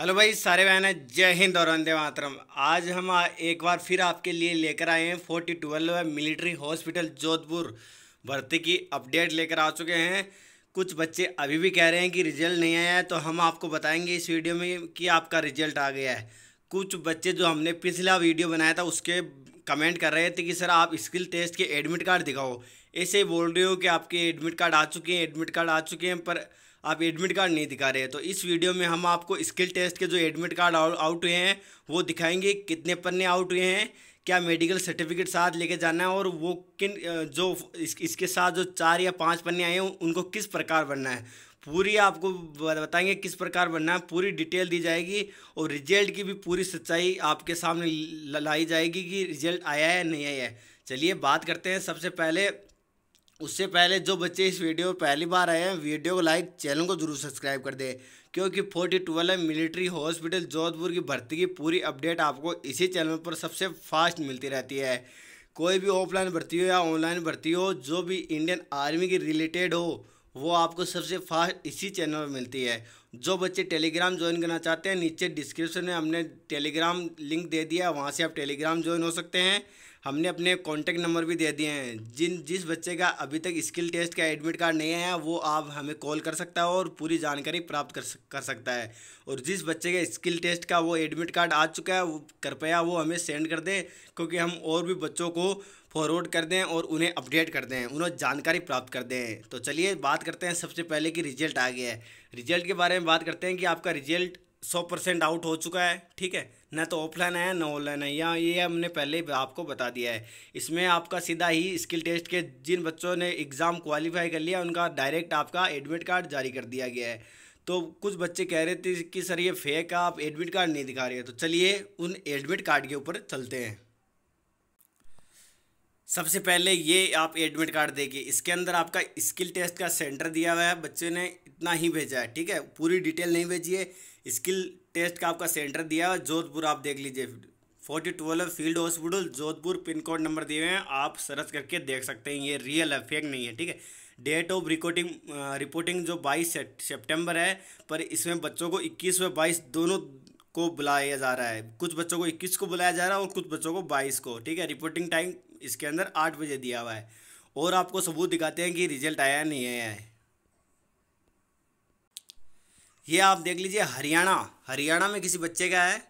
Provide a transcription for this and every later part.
hello भाई सारे बहन जय हिंद और वंदे मातरम आज हम एक बार फिर आपके लिए लेकर आए हैं forty twelve military hospital Jodhpur भर्ती की अपडेट लेकर आ चुके हैं कुछ बच्चे अभी भी कह रहे हैं कि रिजल्ट नहीं आया है तो हम आपको बताएंगे इस वीडियो में कि आपका रिजल्ट आ गया है कुछ बच्चे जो हमने पिछला वीडियो बनाया था उसके कमेंट कर रहे थे कि सर आप स्किल टेस्ट के एडमिट कार्ड दिखाओ ऐसे बोल रहे हो कि आपके एडमिट कार्ड आ चुके हैं एडमिट कार्ड आ चुके हैं पर आप एडमिट कार्ड नहीं दिखा रहे हैं तो इस वीडियो में हम आपको स्किल टेस्ट के जो एडमिट कार्ड आउट हुए हैं वो दिखाएंगे कितने पन्ने आउट हुए हैं क्या मेडिकल सर्टिफिकेट साथ लेके जाना है और वो किन जो इस, इसके साथ जो चार या पांच पन्ने आए हैं उनको किस प्रकार बनना है पूरी आपको बताएंगे किस प्रकार बनना है पूरी डिटेल दी जाएगी और रिजल्ट की भी पूरी सच्चाई आपके सामने लाई जाएगी कि रिजल्ट आया है नहीं आया है चलिए बात करते हैं सबसे पहले उससे पहले जो बच्चे इस वीडियो में पहली बार आए हैं वीडियो को लाइक चैनल को जरूर सब्सक्राइब कर दें क्योंकि forty twelve military hospital Jodhpur की भर्ती की पूरी अपडेट आपको इसी चैनल पर सबसे फास्ट मिलती रहती है कोई भी ऑफलाइन भर्ती हो या ऑनलाइन भर्ती हो जो भी इंडियन आर्मी की रिलेटेड हो वो आपको सबसे फास्ट इसी चैनल पर मिलती है जो बच्चे टेलीग्राम ज्वाइन करना चाहते हैं नीचे डिस्क्रिप्शन में हमने टेलीग्राम लिंक दे दिया वहाँ से आप टेलीग्राम ज्वाइन हो सकते हैं हमने अपने कॉन्टैक्ट नंबर भी दे दिए हैं जिन जिस बच्चे का अभी तक स्किल टेस्ट का एडमिट कार्ड नहीं आया वो आप हमें कॉल कर सकता है और पूरी जानकारी प्राप्त कर कर सकता है और जिस बच्चे का स्किल टेस्ट का वो एडमिट कार्ड आ चुका है वो कृपया वो हमें सेंड कर दें क्योंकि हम और भी बच्चों को फॉरवर्ड कर दें और उन्हें अपडेट कर दें उन्हें जानकारी प्राप्त कर दें तो चलिए बात करते हैं सबसे पहले कि रिजल्ट आ गया है रिजल्ट के बारे बारे में बात करते हैं कि आपका रिजल्ट सौ परसेंट आउट हो चुका है ठीक है ना तो ऑफलाइन है ना ऑनलाइन आया ये हमने पहले आपको बता दिया है इसमें आपका सीधा ही स्किल टेस्ट के जिन बच्चों ने एग्ज़ाम क्वालिफाई कर लिया उनका डायरेक्ट आपका एडमिट कार्ड जारी कर दिया गया है तो कुछ बच्चे कह रहे थे कि सर ये फेक है आप एडमिट कार्ड नहीं दिखा रहे तो चलिए उन एडमिट कार्ड के ऊपर चलते हैं सबसे पहले ये आप एडमिट कार्ड देखिए इसके अंदर आपका स्किल टेस्ट का सेंटर दिया हुआ है बच्चे ने इतना ही भेजा है ठीक है पूरी डिटेल नहीं भेजी है स्किल टेस्ट का आपका सेंटर दिया हुआ है जोधपुर आप देख लीजिए forty twelve field hospital Jodhpur pin code number दिए हुए हैं आप सर्च करके देख सकते हैं ये रियल है फेक नहीं है ठीक है डेट ऑफ रिकॉर्डिंग रिपोर्टिंग जो बाईस सेप्टेम्बर है पर इसमें बच्चों को इक्कीस व बाईस दोनों को बुलाया जा रहा है कुछ बच्चों को इक्कीस को बुलाया जा रहा है और कुछ बच्चों को बाईस को ठीक है रिपोर्टिंग टाइम इसके अंदर आठ बजे दिया हुआ है और आपको सबूत दिखाते हैं कि रिजल्ट आया नहीं आया है ये आप देख लीजिए हरियाणा हरियाणा में किसी बच्चे का है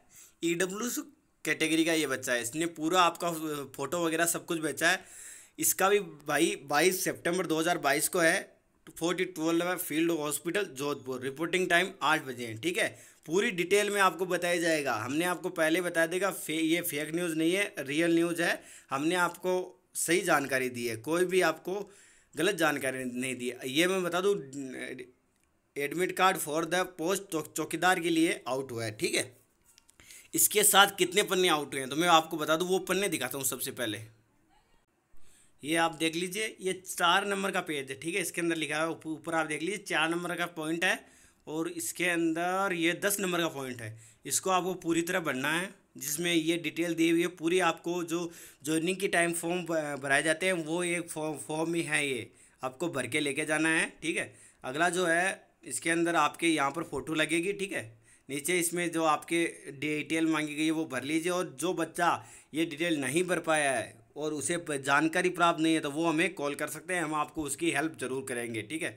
ई e कैटेगरी का ये बच्चा है इसने पूरा आपका फ़ोटो वगैरह सब कुछ बेचा है इसका भी भाई बाईस सितंबर 2022 को है forty twelve field hospital Jodhpur reporting time आठ बजे है ठीक है पूरी डिटेल में आपको बताया जाएगा हमने आपको पहले बता देगा फे ये फेक न्यूज़ नहीं है रियल न्यूज़ है हमने आपको सही जानकारी दी है कोई भी आपको गलत जानकारी नहीं दी ये मैं बता दूँ admit card for the post chowkidar के लिए आउट हुआ है ठीक है इसके साथ कितने पन्ने आउट हुए हैं तो मैं आपको बता दूँ वो पन्ने दिखाता हूँ सबसे पहले ये आप देख लीजिए ये चार नंबर का पेज है ठीक है इसके अंदर लिखा है ऊपर आप देख लीजिए चार नंबर का पॉइंट है और इसके अंदर ये दस नंबर का पॉइंट है इसको आपको पूरी तरह भरना है जिसमें ये डिटेल दी हुई है पूरी आपको जो जॉइनिंग की टाइम फॉर्म भराए जाते हैं वो एक फॉर्म ही है ये आपको भर के लेके जाना है ठीक है अगला जो है इसके अंदर आपके यहाँ पर फ़ोटो लगेगी ठीक है नीचे इसमें जो आपके डिटेल मांगी गई है वो भर लीजिए और जो बच्चा ये डिटेल नहीं भर पाया है और उसे जानकारी प्राप्त नहीं है तो वो हमें कॉल कर सकते हैं हम आपको उसकी हेल्प ज़रूर करेंगे ठीक है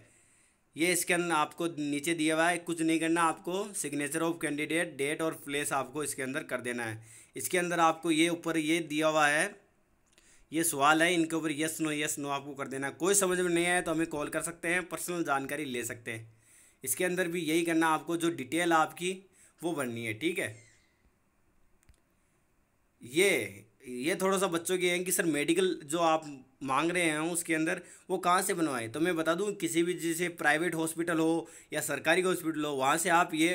ये इसके अंदर आपको नीचे दिया हुआ है कुछ नहीं करना आपको सिग्नेचर ऑफ कैंडिडेट डेट और प्लेस आपको इसके अंदर कर देना है इसके अंदर आपको ये ऊपर ये दिया हुआ है ये सवाल है इनके ऊपर यस नो यस नो आपको कर देना कोई समझ में नहीं आया तो हमें कॉल कर सकते हैं पर्सनल जानकारी ले सकते हैं इसके अंदर भी यही करना आपको जो डिटेल आपकी वो भरनी है ठीक है ये ये थोड़ा सा बच्चों के हैं कि सर मेडिकल जो आप मांग रहे हैं उसके अंदर वो कहाँ से बनवाए तो मैं बता दूँ किसी भी जैसे प्राइवेट हॉस्पिटल हो या सरकारी हॉस्पिटल हो वहाँ से आप ये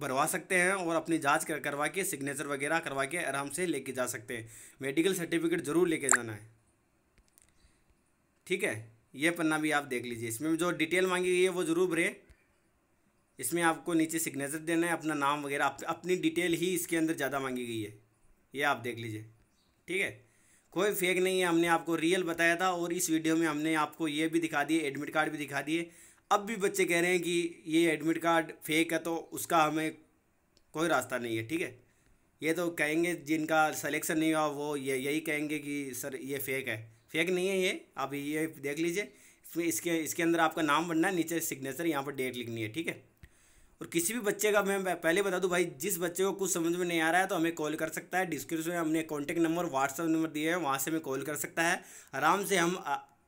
भरवा सकते हैं और अपनी जांच कर करवा के सिग्नेचर वगैरह करवा के आराम से लेके जा सकते हैं मेडिकल सर्टिफिकेट ज़रूर लेके जाना है ठीक है ये पन्ना भी आप देख लीजिए इसमें जो डिटेल मांगी गई है वो ज़रूर भरे इसमें आपको नीचे सिग्नेचर देना है अपना नाम वगैरह अपनी डिटेल ही इसके अंदर ज़्यादा मांगी गई है ये आप देख लीजिए ठीक है कोई फेक नहीं है हमने आपको रियल बताया था और इस वीडियो में हमने आपको ये भी दिखा दिए एडमिट कार्ड भी दिखा दिए अब भी बच्चे कह रहे हैं कि ये एडमिट कार्ड फेक है तो उसका हमें कोई रास्ता नहीं है ठीक है ये तो कहेंगे जिनका सलेक्शन नहीं हुआ वो ये यही कहेंगे कि सर ये फेक है फेक नहीं है ये आप ये देख लीजिए इसमें इसके इसके अंदर आपका नाम बनना है नीचे सिग्नेचर यहाँ पर डेट लिखनी है ठीक है और किसी भी बच्चे का मैं पहले बता दूं भाई जिस बच्चे को कुछ समझ में नहीं आ रहा है तो हमें कॉल कर सकता है डिस्क्रिप्शन में हमने कॉन्टैक्ट नंबर व्हाट्सअप नंबर दिए हैं वहाँ से हमें कॉल कर सकता है आराम से हम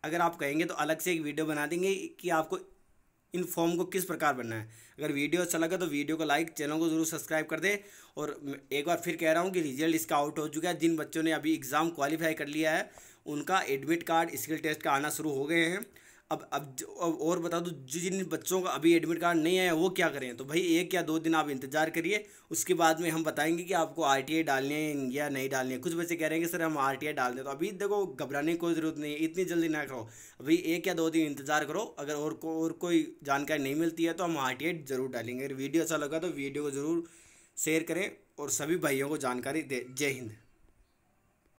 अगर आप कहेंगे तो अलग से एक वीडियो बना देंगे कि आपको इन फॉर्म को किस प्रकार बनना है अगर वीडियो अच्छा लगा तो वीडियो को लाइक चैनल को जरूर सब्सक्राइब कर दे और एक बार फिर कह रहा हूँ कि रिजल्ट इसका आउट हो चुका है जिन बच्चों ने अभी एग्ज़ाम क्वालिफाई कर लिया है उनका एडमिट कार्ड स्किल टेस्ट का आना शुरू हो गए हैं अब अब और बता दो जिन बच्चों का अभी एडमिट कार्ड नहीं आया वो क्या करें तो भाई एक या दो दिन आप इंतज़ार करिए उसके बाद में हम बताएंगे कि आपको आर टी आई डालने हैं या नहीं डालने हैं कुछ बच्चे कह रहे हैं कि सर हम आर टी आई डाल दें तो अभी देखो घबराने की कोई ज़रूरत नहीं है इतनी जल्दी ना करो अभी एक या दो दिन इंतज़ार करो अगर और को और कोई जानकारी नहीं मिलती है तो हम आर टी आई ज़रूर डालेंगे अगर वीडियो अच्छा लगा तो वीडियो को ज़रूर शेयर करें और सभी भाइयों को जानकारी दें जय हिंद